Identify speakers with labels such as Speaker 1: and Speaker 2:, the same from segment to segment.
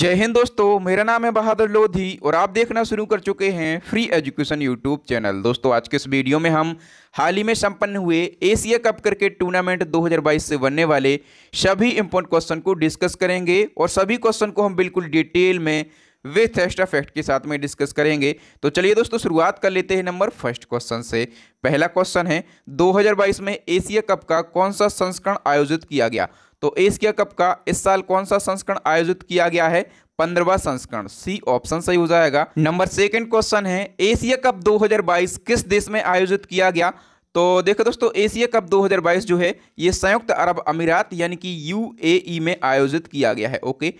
Speaker 1: जय हिंद दोस्तों मेरा नाम है बहादुर लोधी और आप देखना शुरू कर चुके हैं फ्री एजुकेशन यूट्यूब चैनल दोस्तों आज के इस वीडियो में हम हाल ही में संपन्न हुए एशिया कप क्रिकेट टूर्नामेंट 2022 से बनने वाले सभी इंपोर्टेंट क्वेश्चन को डिस्कस करेंगे और सभी क्वेश्चन को हम बिल्कुल डिटेल में विथ एक्स्ट्रा फैक्ट के साथ में डिस्कस करेंगे तो चलिए दोस्तों शुरुआत कर लेते हैं नंबर फर्स्ट क्वेश्चन से पहला क्वेश्चन है 2022 में एशिया कप का कौन सा संस्करण आयोजित किया गया तो एशिया कप का इस साल कौन सा संस्करण आयोजित किया गया है पंद्रवा संस्करण सी ऑप्शन सही हो जाएगा नंबर सेकंड क्वेश्चन है एशिया कप 2022 किस देश में आयोजित किया गया तो देखो दोस्तों एशिया कप 2022 जो है ये संयुक्त अरब अमीरात यानी कि यूएई e में आयोजित किया गया है ओके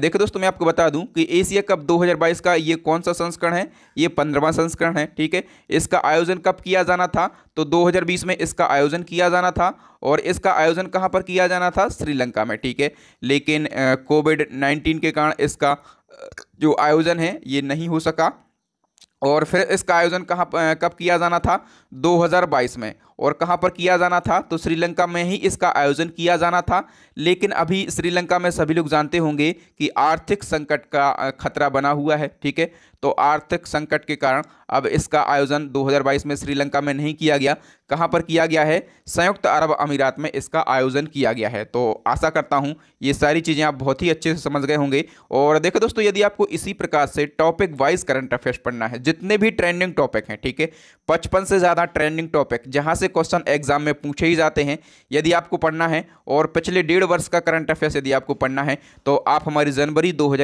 Speaker 1: देखो दोस्तों मैं आपको बता दूं कि एशिया कप 2022 का ये कौन सा संस्करण है ये पंद्रवा संस्करण है ठीक है इसका आयोजन कब किया जाना था तो 2020 में इसका आयोजन किया जाना था और इसका आयोजन कहाँ पर किया जाना था श्रीलंका में ठीक है लेकिन कोविड नाइन्टीन के कारण इसका जो आयोजन है ये नहीं हो सका और फिर इसका आयोजन कहाँ कब किया जाना था 2022 में और कहाँ पर किया जाना था तो श्रीलंका में ही इसका आयोजन किया जाना था लेकिन अभी श्रीलंका में सभी लोग जानते होंगे कि आर्थिक संकट का खतरा बना हुआ है ठीक है तो आर्थिक संकट के कारण अब इसका आयोजन 2022 में श्रीलंका में नहीं किया गया कहाँ पर किया गया है संयुक्त अरब अमीरात में इसका आयोजन किया गया है तो आशा करता हूं ये सारी चीज़ें आप बहुत ही अच्छे से समझ गए होंगे और देखो दोस्तों यदि आपको इसी प्रकार से टॉपिक वाइज करंट अफेयर्स पढ़ना है जितने भी ट्रेंडिंग टॉपिक हैं ठीक है पचपन से ज़्यादा ट्रेंडिंग टॉपिक जहाँ से क्वेश्चन एग्जाम में पूछे ही जाते हैं यदि आपको पढ़ना है और पिछले डेढ़ वर्ष का करंट अफेयर्स यदि आपको पढ़ना है तो आप हमारी जनवरी दो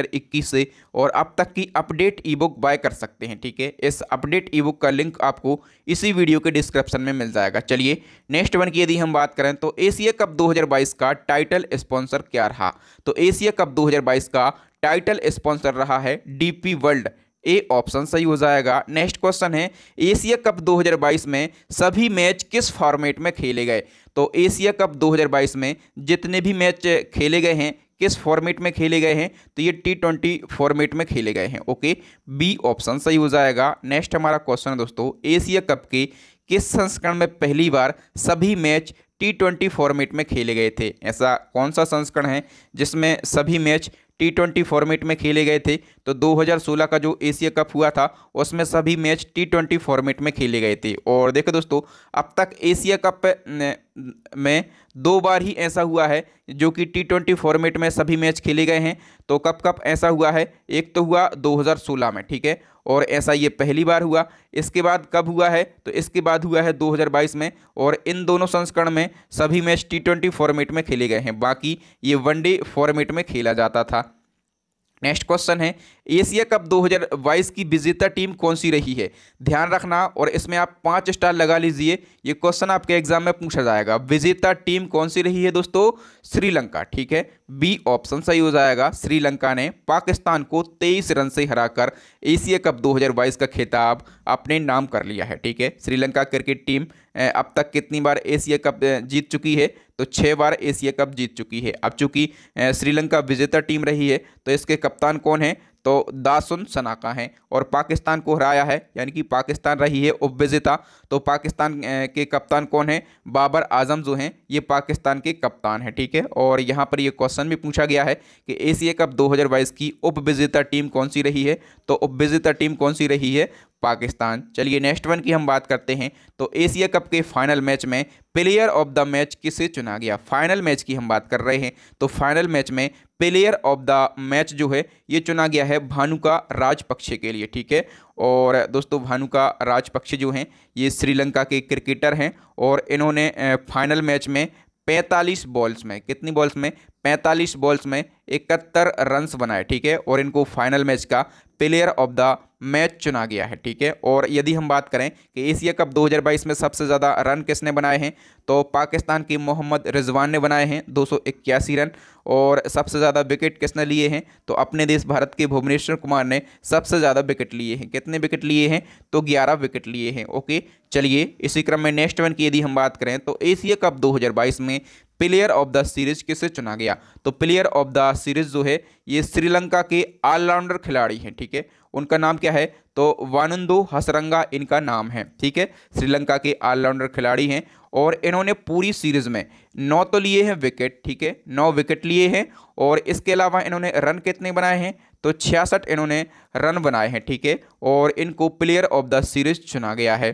Speaker 1: से और अब तक की अपडेट ई बुक बाय कर सकते हैं ठीक है इस अपडेट ई बुक का लिंक आपको इसी वीडियो के डिस्क्रिप्शन में मिल जाएगा चलिए नेक्स्ट वन की यदि हम बात करें तो एशिया कप 2022 का टाइटल स्पॉन्सर क्या रहा तो एशिया कप 2022 का टाइटल स्पॉन्सर रहा है डीपी वर्ल्ड ए ऑप्शन सही हो जाएगा नेक्स्ट क्वेश्चन है एशिया कप 2022 में सभी मैच किस फॉर्मेट में खेले गए तो एशिया कप 2022 में जितने भी मैच खेले गए हैं किस फॉर्मेट में खेले गए हैं तो ये टी ट्वेंटी फॉर्मेट में खेले गए हैं ओके बी ऑप्शन सही हो जाएगा नेक्स्ट हमारा क्वेश्चन है दोस्तों एशिया कप के किस संस्करण में पहली बार सभी मैच टी ट्वेंटी फॉर्मेट में खेले गए थे ऐसा कौन सा संस्करण है जिसमें सभी मैच टी ट्वेंटी फॉर्मेट में खेले गए थे तो 2016 का जो एशिया कप हुआ था उसमें सभी मैच टी ट्वेंटी फॉर्मेट में खेले गए थे और देखो दोस्तों अब तक एशिया कप में दो बार ही ऐसा हुआ है जो कि टी ट्वेंटी फॉर्मेट में सभी मैच खेले गए हैं तो कब कब ऐसा हुआ है एक तो हुआ 2016 में ठीक है और ऐसा ये पहली बार हुआ इसके बाद कब हुआ है तो इसके बाद हुआ है 2022 में और इन दोनों संस्करण में सभी मैच टी ट्वेंटी फॉर्मेट में खेले गए हैं बाकी ये वनडे फॉर्मेट में खेला जाता था नेक्स्ट क्वेश्चन है एशिया कप 2022 की विजेता टीम कौन सी रही है ध्यान रखना और इसमें आप पाँच स्टार लगा लीजिए ये क्वेश्चन आपके एग्जाम में पूछा जाएगा विजेता टीम कौन सी रही है दोस्तों श्रीलंका ठीक है बी ऑप्शन सही हो जाएगा श्रीलंका ने पाकिस्तान को तेईस रन से हराकर एशिया कप 2022 का खिताब अपने नाम कर लिया है ठीक है श्रीलंका क्रिकेट टीम अब तक कितनी बार एशिया कप जीत चुकी है तो छः बार एशिया कप जीत चुकी है अब चूंकि श्रीलंका विजेता टीम रही है तो इसके कप्तान कौन है तो दासुन सनाका हैं और पाकिस्तान को हराया है यानी कि पाकिस्तान रही है उपविजेता तो पाकिस्तान के कप्तान कौन है बाबर आजम जो हैं ये पाकिस्तान के कप्तान हैं ठीक है और यहाँ पर ये क्वेश्चन भी पूछा गया है कि एशिया कप 2022 की उपविजेता टीम कौन सी रही है तो उपविजेता टीम कौन सी रही है पाकिस्तान चलिए नेक्स्ट वन की हम बात करते हैं तो एशिया कप के फाइनल मैच में प्लेयर ऑफ द मैच किसे चुना गया फाइनल मैच की हम बात कर रहे हैं तो फाइनल मैच में प्लेयर ऑफ द मैच जो है ये चुना गया है भानुका राजपक्षे के लिए ठीक है और दोस्तों भानुका राजपक्षे जो हैं ये श्रीलंका के क्रिकेटर हैं और इन्होंने फाइनल मैच में पैंतालीस बॉल्स में कितनी बॉल्स में 45 बॉल्स में इकहत्तर रन बनाए ठीक है और इनको फाइनल मैच का प्लेयर ऑफ द मैच चुना गया है ठीक है और यदि हम बात करें कि एशिया कप 2022 में सबसे ज़्यादा रन किसने बनाए हैं तो पाकिस्तान के मोहम्मद रिजवान ने बनाए हैं दो रन और सबसे ज़्यादा विकेट किसने लिए हैं तो अपने देश भारत के भुवनेश्वर कुमार ने सबसे ज़्यादा विकेट लिए हैं कितने विकेट लिए हैं तो ग्यारह विकेट लिए हैं ओके चलिए इसी क्रम में नेक्स्ट वन की यदि हम बात करें तो एशिया कप 2022 में प्लेयर ऑफ द सीरीज किसे चुना गया तो प्लेयर ऑफ द सीरीज जो है ये श्रीलंका के ऑलराउंडर खिलाड़ी हैं ठीक है ठीके? उनका नाम क्या है तो वानंदो हसरंगा इनका नाम है ठीक है श्रीलंका के ऑलराउंडर खिलाड़ी हैं और इन्होंने पूरी सीरीज में नौ तो लिए हैं विकेट ठीक है नौ विकेट लिए हैं और इसके अलावा इन्होंने रन कितने बनाए हैं तो छियासठ इन्होंने रन बनाए हैं ठीक है ठीके? और इनको प्लेयर ऑफ द सीरीज चुना गया है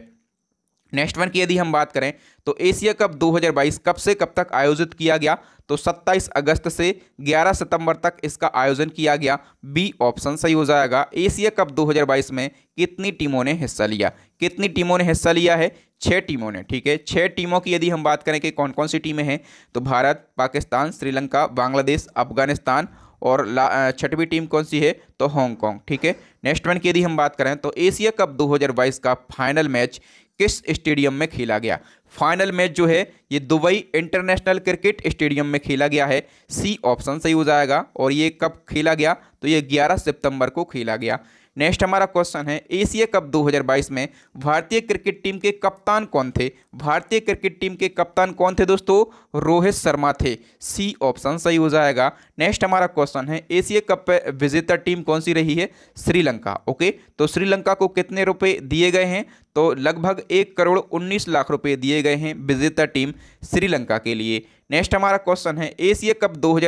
Speaker 1: नेक्स्ट वन की यदि हम बात करें तो एशिया कप 2022 कब से कब तक आयोजित किया गया तो 27 अगस्त से 11 सितंबर तक इसका आयोजन किया गया बी ऑप्शन सही हो जाएगा एशिया कप 2022 में कितनी टीमों ने हिस्सा लिया कितनी टीमों ने हिस्सा लिया है छः टीमों ने ठीक है छः टीमों की यदि हम बात करें कि कौन कौन सी टीमें हैं तो भारत पाकिस्तान श्रीलंका बांग्लादेश अफगानिस्तान और छठवीं टीम कौन सी है तो हांगकांग ठीक है नेक्स्ट वन की यदि हम बात करें तो एशिया कप 2022 का फाइनल मैच किस स्टेडियम में खेला गया फाइनल मैच जो है ये दुबई इंटरनेशनल क्रिकेट स्टेडियम में खेला गया है सी ऑप्शन सही हो जाएगा और ये कब खेला गया तो ये 11 सितंबर को खेला गया नेक्स्ट हमारा क्वेश्चन है एशिया कप 2022 में भारतीय क्रिकेट टीम के कप्तान कौन थे भारतीय क्रिकेट टीम के कप्तान कौन थे दोस्तों रोहित शर्मा थे सी ऑप्शन सही हो जाएगा नेक्स्ट हमारा क्वेश्चन है एशिया कप विजेता टीम कौन सी रही है श्रीलंका ओके तो श्रीलंका को कितने रुपए दिए गए हैं तो लगभग एक करोड़ उन्नीस लाख रुपये दिए गए हैं विजेता टीम श्रीलंका के लिए नेक्स्ट हमारा क्वेश्चन है एशिया कप दो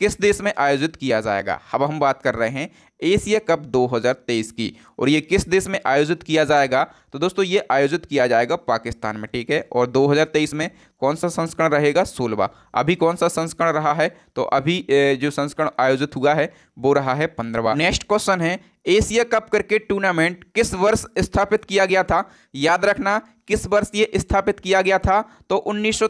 Speaker 1: किस देश में आयोजित किया जाएगा अब हम बात कर रहे हैं एशिया कप 2023 की और ये किस देश में आयोजित किया जाएगा तो दोस्तों ये आयोजित किया जाएगा पाकिस्तान में ठीक है और 2023 में कौन सा संस्करण रहेगा सोलवा अभी कौन सा संस्करण रहा है तो अभी जो संस्करण आयोजित हुआ है वो रहा है पंद्रवा नेक्स्ट क्वेश्चन है एशिया कप क्रिकेट टूर्नामेंट किस वर्ष स्थापित किया गया था याद रखना किस वर्ष ये स्थापित किया गया था तो उन्नीस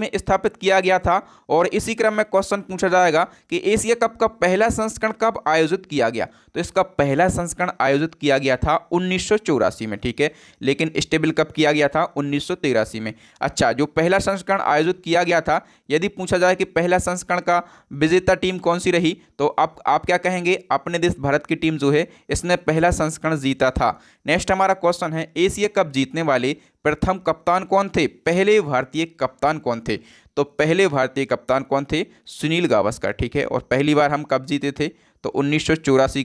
Speaker 1: में स्थापित किया गया था और इसी क्रम में क्वेश्चन पूछा जाएगा कि एशिया कप का पहला संस्करण कब आयोजित किया गया तो इसका पहला संस्करण आयोजित किया गया था उन्नीस में ठीक है लेकिन स्टेबल कप किया गया था उन्नीस में अच्छा जो पहला संस्करण आयोजित किया गया था यदि पूछा जाए कि पहला संस्करण का विजेता टीम कौन सी रही तो आप आप क्या कहेंगे अपने देश भारत की टीम जो है इसने पहला संस्करण जीता था नेक्स्ट हमारा क्वेश्चन है एशिया कप जीतने वाले प्रथम कप्तान कौन थे पहले भारतीय कप्तान कौन थे तो पहले भारतीय कप्तान कौन थे सुनील गावस्कर ठीक है और पहली बार हम कब जीते थे तो उन्नीस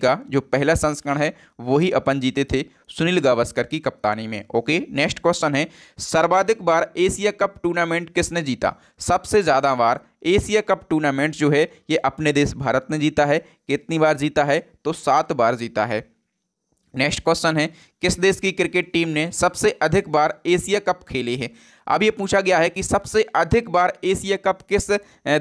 Speaker 1: का जो पहला संस्करण है वही अपन जीते थे सुनील गावस्कर की कप्तानी में ओके नेक्स्ट क्वेश्चन है सर्वाधिक बार एशिया कप टूर्नामेंट किसने जीता सबसे ज़्यादा बार एशिया कप टूर्नामेंट जो है ये अपने देश भारत ने जीता है कितनी बार जीता है तो सात बार जीता है नेक्स्ट क्वेश्चन है किस देश की क्रिकेट टीम ने सबसे अधिक बार एशिया कप खेले है अब ये पूछा गया है कि सबसे अधिक बार एशिया कप किस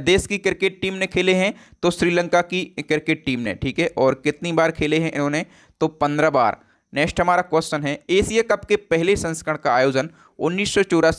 Speaker 1: देश की क्रिकेट टीम ने खेले हैं तो श्रीलंका की क्रिकेट टीम ने ठीक है और कितनी बार खेले हैं इन्होंने तो पंद्रह बार नेक्स्ट हमारा क्वेश्चन है एशिया कप के पहले संस्करण का आयोजन उन्नीस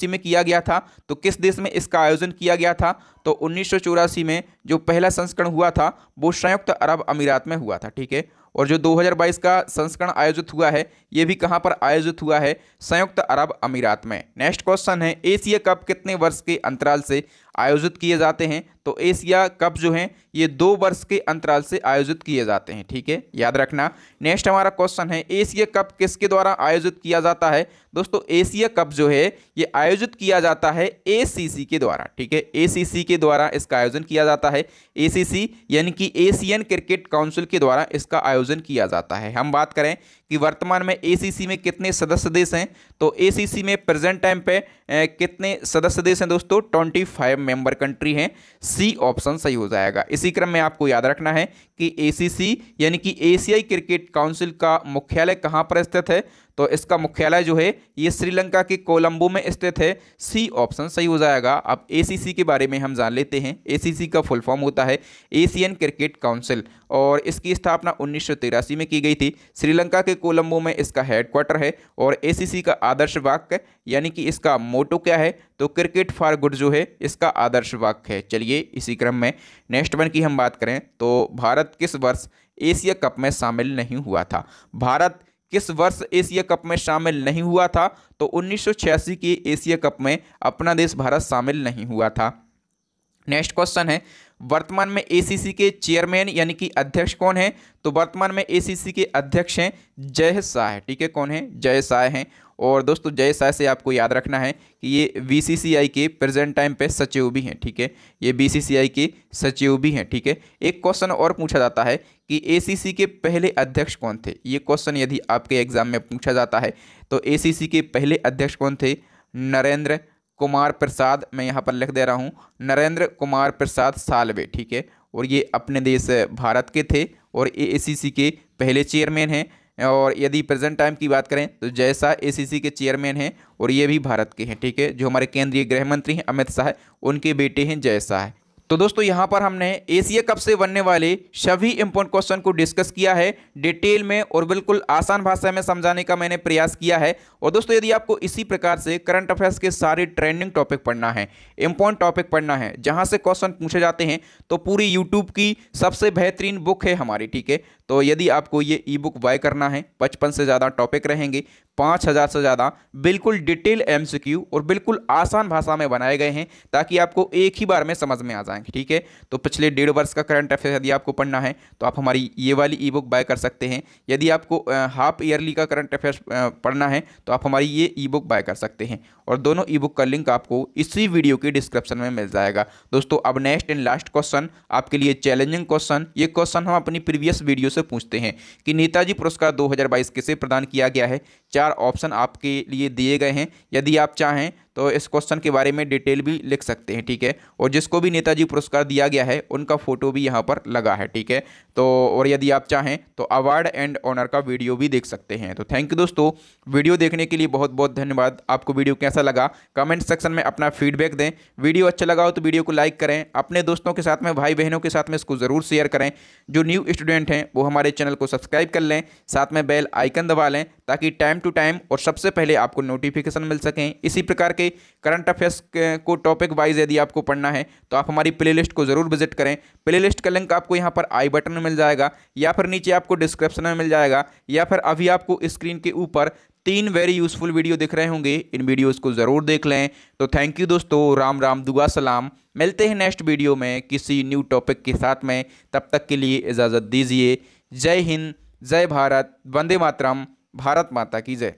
Speaker 1: में किया गया था तो किस देश में इसका आयोजन किया गया था तो उन्नीस में जो पहला संस्करण हुआ था वो संयुक्त अरब अमीरात में हुआ था ठीक है और जो 2022 का संस्करण आयोजित हुआ है ये भी कहाँ पर आयोजित हुआ है संयुक्त अरब अमीरात में नेक्स्ट क्वेश्चन है एशिया कप कितने वर्ष के अंतराल से आयोजित किए जाते हैं तो एशिया कप जो है ये दो वर्ष के अंतराल से आयोजित किए जाते हैं ठीक है याद रखना नेक्स्ट हमारा क्वेश्चन है एशिया कप किसके द्वारा आयोजित किया जाता है दोस्तों एशिया कप जो है ये आयोजित किया जाता है ए के द्वारा ठीक है ए के द्वारा इसका आयोजन किया जाता है ए यानी कि एशियन क्रिकेट काउंसिल के द्वारा इसका आयोजन आयोजन किया जाता है हम बात करें कि वर्तमान में एसीसी में कितने सदस्य देश हैं तो एसीसी में प्रेजेंट टाइम पे कितने सदस्य देश हैं दोस्तों ट्वेंटी फाइव मेंबर कंट्री हैं सी ऑप्शन सही हो जाएगा इसी क्रम में आपको याद रखना है कि एसीसी यानी कि एशियाई क्रिकेट काउंसिल का मुख्यालय कहाँ पर स्थित है तो इसका मुख्यालय जो है ये श्रीलंका के कोलंबो में स्थित है सी ऑप्शन सही हो जाएगा अब एसीसी के बारे में हम जान लेते हैं एसीसी का फुल फॉर्म होता है एशियन क्रिकेट काउंसिल और इसकी स्थापना उन्नीस में की गई थी श्रीलंका के कोलंबो में इसका हेडक्वार्टर है और एसीसी का आदर्श वाक्य यानी कि इसका मोटो क्या है तो क्रिकेट फॉर गुड जो है इसका आदर्श वाक्य है चलिए इसी क्रम में नेक्स्ट वन की हम बात करें तो भारत किस वर्ष एशिया कप में शामिल नहीं हुआ था भारत किस वर्ष एशिया कप में शामिल नहीं हुआ था तो 1986 के एशिया कप में अपना देश भारत शामिल नहीं हुआ था नेक्स्ट क्वेश्चन है वर्तमान में एसीसी के चेयरमैन यानी कि अध्यक्ष कौन है तो वर्तमान में एसीसी के अध्यक्ष हैं जय शाह है ठीक है कौन है जय शाह हैं और दोस्तों जय शाह से आपको याद रखना है कि ये बीसीसीआई के प्रेजेंट टाइम पे सचिव भी हैं ठीक है ये बीसीसीआई के सचिव भी हैं ठीक है एक क्वेश्चन और पूछा जाता है कि ए के पहले अध्यक्ष कौन थे ये क्वेश्चन यदि आपके एग्जाम में पूछा जाता है तो ए के पहले अध्यक्ष कौन थे नरेंद्र कुमार प्रसाद मैं यहाँ पर लिख दे रहा हूँ नरेंद्र कुमार प्रसाद सालवे ठीक है और ये अपने देश भारत के थे और ए के पहले चेयरमैन हैं और यदि प्रेजेंट टाइम की बात करें तो जैसा ए के चेयरमैन हैं और ये भी भारत के हैं ठीक है जो हमारे केंद्रीय गृह मंत्री हैं अमित शाह उनके बेटे हैं जय शाह तो दोस्तों यहाँ पर हमने एशिया कप से बनने वाले सभी इम्पोर्टेंट क्वेश्चन को डिस्कस किया है डिटेल में और बिल्कुल आसान भाषा में समझाने का मैंने प्रयास किया है और दोस्तों यदि आपको इसी प्रकार से करंट अफेयर्स के सारे ट्रेंडिंग टॉपिक पढ़ना है इम्पोर्टेंट टॉपिक पढ़ना है जहाँ से क्वेश्चन पूछे जाते हैं तो पूरी यूट्यूब की सबसे बेहतरीन बुक है हमारी ठीक है तो यदि आपको ये ई बुक बाय करना है पचपन से ज़्यादा टॉपिक रहेंगे पाँच हज़ार से ज़्यादा बिल्कुल डिटेल एमसीक्यू और बिल्कुल आसान भाषा में बनाए गए हैं ताकि आपको एक ही बार में समझ में आ जाए कराएंगे ठीक है तो पिछले डेढ़ वर्ष का करंट अफेयर यदि आपको पढ़ना है तो आप हमारी ये वाली ई बुक बाय कर सकते हैं यदि आपको हाफ ईयरली का करंट अफेयर पढ़ना है तो आप हमारी ये ई बुक बाय कर सकते हैं और दोनों ई बुक का लिंक आपको इसी वीडियो के डिस्क्रिप्शन में मिल जाएगा दोस्तों अब नेक्स्ट एंड लास्ट क्वेश्चन आपके लिए चैलेंजिंग क्वेश्चन ये क्वेश्चन हम अपनी प्रीवियस वीडियो से पूछते हैं कि नेताजी पुरस्कार 2022 किसे प्रदान किया गया है चार ऑप्शन आपके लिए दिए गए हैं यदि आप चाहें तो इस क्वेश्चन के बारे में डिटेल भी लिख सकते हैं ठीक है और जिसको भी नेताजी पुरस्कार दिया गया है उनका फोटो भी यहाँ पर लगा है ठीक है तो और यदि आप चाहें तो अवार्ड एंड ऑनर का वीडियो भी देख सकते हैं तो थैंक यू दोस्तों वीडियो देखने के लिए बहुत बहुत धन्यवाद आपको वीडियो कैसा लगा कमेंट सेक्शन में अपना फीडबैक दें वीडियो अच्छा लगा हो तो वीडियो को लाइक करें अपने दोस्तों के साथ में भाई बहनों के साथ में इसको ज़रूर शेयर करें जो न्यू स्टूडेंट हैं वो हमारे चैनल को सब्सक्राइब कर लें साथ में बेल आइकन दबा लें ताकि टाइम टाइम टू टाइम और सबसे पहले आपको नोटिफिकेशन मिल सकें इसी प्रकार के करंट अफेयर्स को टॉपिक वाइज यदि आपको पढ़ना है तो आप हमारी प्लेलिस्ट को ज़रूर विजिट करें प्लेलिस्ट का लिंक आपको यहाँ पर आई बटन में मिल जाएगा या फिर नीचे आपको डिस्क्रिप्शन में मिल जाएगा या फिर अभी आपको स्क्रीन के ऊपर तीन वेरी यूज़फुल वीडियो दिख रहे होंगे इन वीडियोज़ को ज़रूर देख लें तो थैंक यू दोस्तों राम राम दुआ सलाम मिलते हैं नेक्स्ट वीडियो में किसी न्यू टॉपिक के साथ में तब तक के लिए इजाज़त दीजिए जय हिंद जय भारत वंदे मातरम भारत माता की जय